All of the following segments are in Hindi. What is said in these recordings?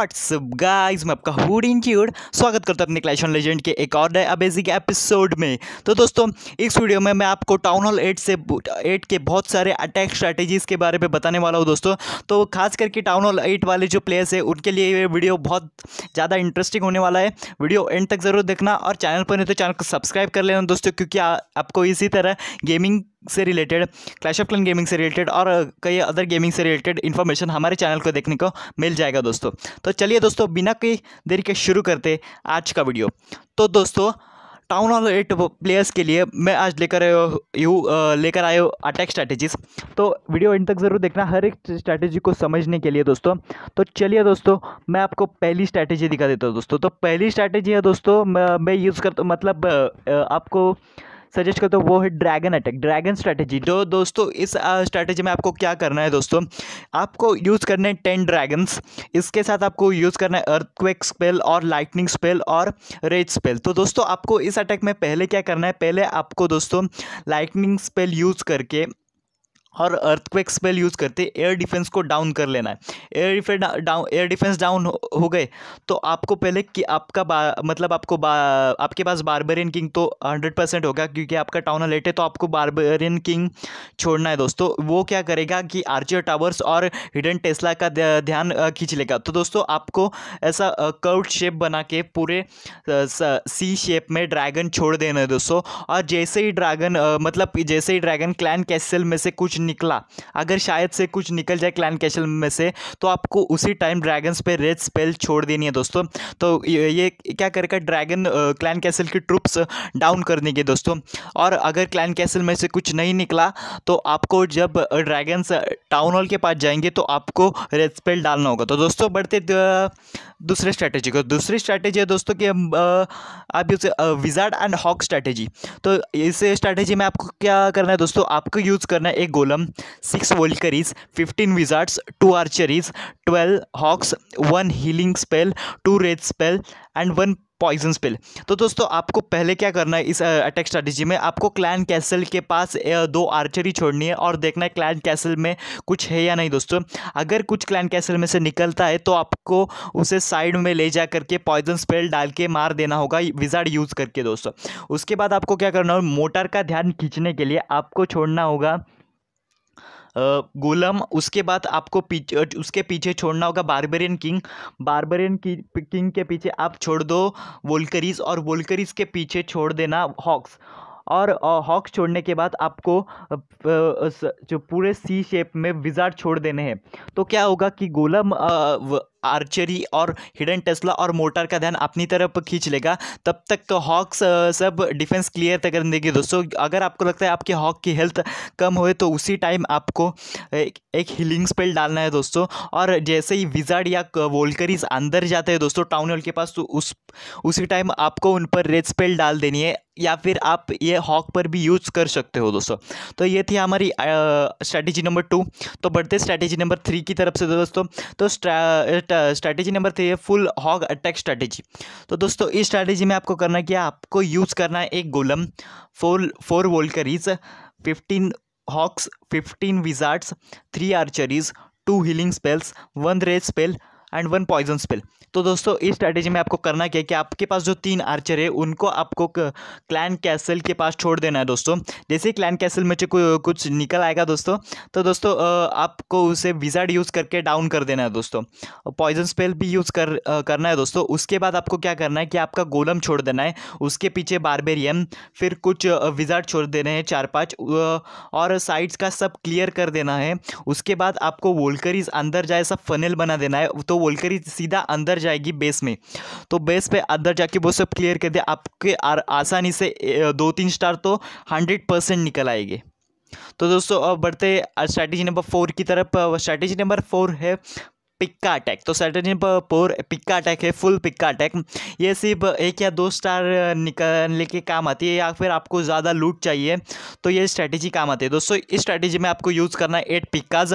व्हाट्स गाइस मैं आपका हुडिन क्यूड स्वागत करता हूँ अपने क्लैश ऑन लेजेंड के एक और नए अमेजिंग एपिसोड में तो दोस्तों इस वीडियो में मैं आपको टाउन हॉल एट से एट के बहुत सारे अटैक स्ट्रैटेजीज़ के बारे में बताने वाला हूँ दोस्तों तो खास करके टाउन हॉल एट वाले जो प्लेयर्स है उनके लिए ये वीडियो बहुत ज़्यादा इंटरेस्टिंग होने वाला है वीडियो एंड तक ज़रूर देखना और चैनल पर नहीं तो चैनल को सब्सक्राइब कर लेना दोस्तों क्योंकि आपको इसी तरह गेमिंग से related Clash of Clans gaming से रिलेटेड और कई अदर गेमिंग से रिलेटेड इन्फॉर्मेशन हमारे चैनल को देखने को मिल जाएगा दोस्तों तो चलिए दोस्तों बिना कोई देरी के शुरू करते आज का वीडियो तो दोस्तों टाउन ऑल एट प्लेयर्स के लिए मैं आज लेकर यू लेकर आयो अटैक स्ट्रैटेजीज तो वीडियो इन तक ज़रूर देखना हर एक स्ट्रैटेजी को समझने के लिए दोस्तों तो चलिए दोस्तों मैं आपको पहली स्ट्रैटेजी दिखा देता हूँ दोस्तों तो पहली स्ट्रैटेजी है दोस्तों मैं यूज़ करता मतलब आपको सजेस्ट करता हूँ वो है ड्रैगन अटैक ड्रैगन स्ट्रैटेजी जो दोस्तों इस स्ट्रैटेजी में आपको क्या करना है दोस्तों आपको यूज़ करना है टेन ड्रैगन्स इसके साथ आपको यूज़ करना है अर्थक्वेक स्पेल और लाइटनिंग स्पेल और रेज स्पेल तो दोस्तों आपको इस अटैक में पहले क्या करना है पहले आपको दोस्तों लाइटनिंग स्पेल यूज़ करके और अर्थक्वेक स्पेल यूज़ करते एयर डिफेंस को डाउन कर लेना है air defence down air defence down हो गए तो आपको पहले कि आपका बा, मतलब आपको बा, आपके पास बारबेरियन किंग तो हंड्रेड परसेंट होगा क्योंकि आपका टाउन लेट है तो आपको बारबेरियन किंग छोड़ना है दोस्तों वो क्या करेगा कि आर्चर टावर्स और हिडन टेस्ला का ध्यान खींच लेगा तो दोस्तों आपको ऐसा कर्व शेप बना के पूरे सी शेप में ड्रैगन छोड़ देना है दोस्तों और जैसे ही ड्रैगन मतलब जैसे ही ड्रैगन क्लैन कैसल में से कुछ निकला अगर शायद से कुछ निकल जाए क्लैन कैशल में से तो आपको उसी टाइम ड्रैगन्स पे रेड स्पेल छोड़ देनी है दोस्तों तो ये क्या करेगा ड्रैगन क्लैन कैसल की ट्रुप्स डाउन कर देंगे दोस्तों और अगर क्लैन कैसल में से कुछ नहीं निकला तो आपको जब ड्रैगन्स टाउन हॉल के पास जाएंगे तो आपको रेड स्पेल डालना होगा तो दोस्तों बढ़ते दूसरे स्ट्रैटेजी को दूसरी स्ट्रैटेजी है दोस्तों कि आप use wizard and hog strategy तो इस स्ट्रैटेजी में आपको क्या करना है दोस्तों आपको यूज़ करना है एक golem six valkyries fifteen wizards two archers twelve hogs one healing spell two rage spell and one poison spell तो दोस्तों आपको पहले क्या करना है इस अटैक स्ट्रैटेजी में आपको क्लैन कैसल के पास दो आर्चरी छोड़नी है और देखना है क्लैन कैसल में कुछ है या नहीं दोस्तों अगर कुछ क्लैन कैसल में से निकलता है तो आपको उसे साइड में ले जा करके पॉइजन स्पेल डाल के मार देना होगा विजार्ड यूज़ करके दोस्तों उसके बाद आपको क्या करना होगा मोटर का ध्यान खींचने के लिए आपको छोड़ना होगा गोलम उसके बाद आपको पीछे उसके पीछे छोड़ना होगा बारबेरियन किंग बारबेरियन किंग के पीछे आप छोड़ दो वोल्करीज और वोल्करीज के पीछे छोड़ देना हॉक्स और हॉक छोड़ने के बाद आपको जो पूरे सी शेप में विजार्ड छोड़ देने हैं तो क्या होगा कि गोलम आर्चरी और हिडन टेस्ला और मोटर का ध्यान अपनी तरफ खींच लेगा तब तक तो हॉक्स सब डिफेंस क्लियर तक कर देगी दोस्तों अगर आपको लगता है आपके हॉक की हेल्थ कम हो तो उसी टाइम आपको एक, एक हीलिंग स्पेल डालना है दोस्तों और जैसे ही विजार्ड या वोल्करीज अंदर जाते हैं दोस्तों टाउन हॉल के पास तो उस उसी टाइम आपको उन पर रेड स्पेल डाल देनी है या फिर आप ये हॉक पर भी यूज़ कर सकते हो दोस्तों तो ये थी हमारी स्ट्रैटेजी नंबर टू तो बढ़ते स्ट्रैटेजी नंबर थ्री की तरफ से दोस्तों तो स्ट्रैटेजी नंबर थ्री है फुल हॉग अटैक स्ट्रैटेजी तो दोस्तों इस स्ट्रैटेजी में आपको करना क्या आपको यूज़ करना है एक golem four four valkyries fifteen hogs fifteen wizards three archers two healing spells one rage spell and one poison spell तो दोस्तों इस स्ट्रैटेजी में आपको करना क्या है कि आपके पास जो तीन आर्चर है उनको आपको क्लैन कैसल के पास छोड़ देना है दोस्तों जैसे ही क्लैन कैसल में से कुछ निकल आएगा दोस्तों तो दोस्तों आपको उसे विजार्ड यूज़ करके डाउन कर देना है दोस्तों पॉइजन स्पेल भी यूज़ कर करना है दोस्तों उसके बाद आपको क्या करना है कि आपका गोलम छोड़ देना है उसके पीछे बारबेरियम फिर कुछ विजार्ड छोड़ देने हैं चार पाँच और साइड्स का सब क्लियर कर देना है उसके बाद आपको वोल्करीज अंदर जाए सब फनल बना देना है तो बोलकर ही सीधा अंदर जाएगी बेस में तो बेस पे अंदर जाके वो सब क्लियर कर दे आपके आसानी से दो तीन स्टार तो हंड्रेड परसेंट निकल आएंगे तो दोस्तों अब बढ़ते स्ट्रैटेजी नंबर फोर की तरफ स्ट्रैटेजी नंबर फोर है पिक्का अटैक तो सैटर्न पर पोर पिक्का अटैक है फुल पिक्का अटैक ये सिर्फ एक या दो स्टार निकलने के काम आती है या फिर आपको ज़्यादा लूट चाहिए तो ये स्ट्रैटेजी काम आती है दोस्तों इस स्ट्रैटेजी में आपको यूज़ करना है eight PEKKAs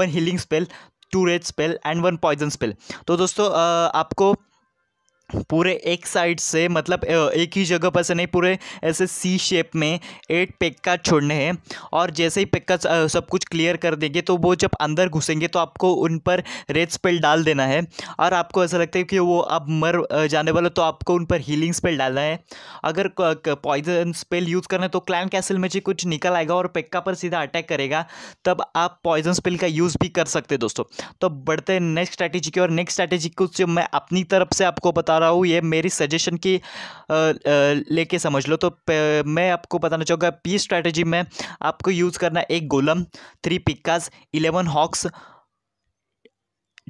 one healing spell two rage spell and one poison spell तो दोस्तों आपको पूरे एक साइड से मतलब एक ही जगह पर से नहीं पूरे ऐसे सी शेप में एट पेक्का छोड़ने हैं और जैसे ही पेक्का सब कुछ क्लियर कर देंगे तो वो जब अंदर घुसेंगे तो आपको उन पर रेड स्पेल डाल देना है और आपको ऐसा लगता है कि वो अब मर जाने वाला तो आपको उन पर हीलिंग स्पेल डालना है अगर पॉइजन स्पेल यूज़ करना है तो क्लैन कैसल में से कुछ निकल आएगा और पेक्का पर सीधा अटैक करेगा तब आप पॉइजन स्पेल का यूज़ भी कर सकते दोस्तों तो बढ़ते नेक्स्ट स्ट्रैटेजी की और नेक्स्ट स्ट्रैटेजी कुछ मैं अपनी तरफ से आपको बता रहा हूँ ये मेरी सजेशन की लेके समझ लो तो मैं आपको बताना चाहूँगा पी स्ट्रैटेजी में आपको यूज़ करना एक golem three PEKKAs eleven hogs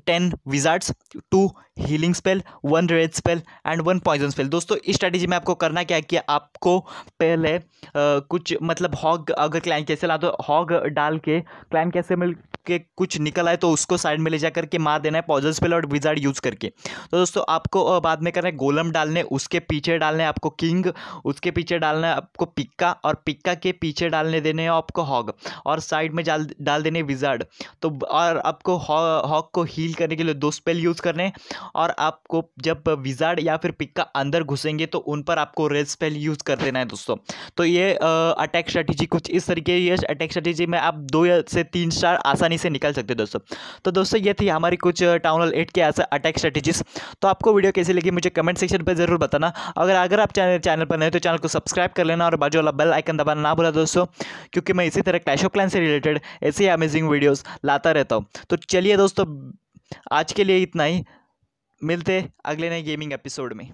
ten wizards two healing spell one rage spell and one poison spell दोस्तों इस स्ट्रैटेजी में आपको करना क्या है कि आपको पहले आ, कुछ मतलब हॉग अगर क्लाइंट कैसे ला तो हॉग डाल के क्लाइंट कैसे मिल आपके कुछ निकल आए तो उसको साइड में ले जा करके मार देना है पॉजल स्पेल और विजार्ड यूज़ करके तो दोस्तों आपको बाद में करना है गोलम डालने उसके पीछे डालने आपको किंग उसके पीछे डालना है आपको पिक्का और पिक्का के पीछे डालने देने हैं आपको हॉग और साइड में डाल डाल देने विजार्ड तो और आपको हॉग को हील करने के लिए दो स्पेल यूज़ करने और आपको जब विजार्ड या फिर पिक्का अंदर घुसेंगे तो उन पर आपको रेड स्पेल यूज़ कर देना है दोस्तों तो ये अटैक स्ट्रेटेजी कुछ इस तरीके ये अटैक स्ट्रेटेजी में आप दो या से तीन स्टार आसानी आसानी से निकल सकते हो दोस्तों तो दोस्तों ये थी हमारी कुछ टाउन हॉल एट के ऐसा अटैक स्ट्रेटेजीज तो आपको वीडियो कैसी लगी मुझे कमेंट सेक्शन पर जरूर बताना अगर अगर आप चैनल चैनल पर नए तो चैनल को सब्सक्राइब कर लेना और बाजू वाला बेल आइकन दबाना ना भूला दोस्तों क्योंकि मैं इसी तरह कैशो ऑफ से रिलेटेड ऐसे ही अमेजिंग वीडियोज़ लाता रहता हूँ तो चलिए दोस्तों आज के लिए इतना ही मिलते अगले नए गेमिंग एपिसोड में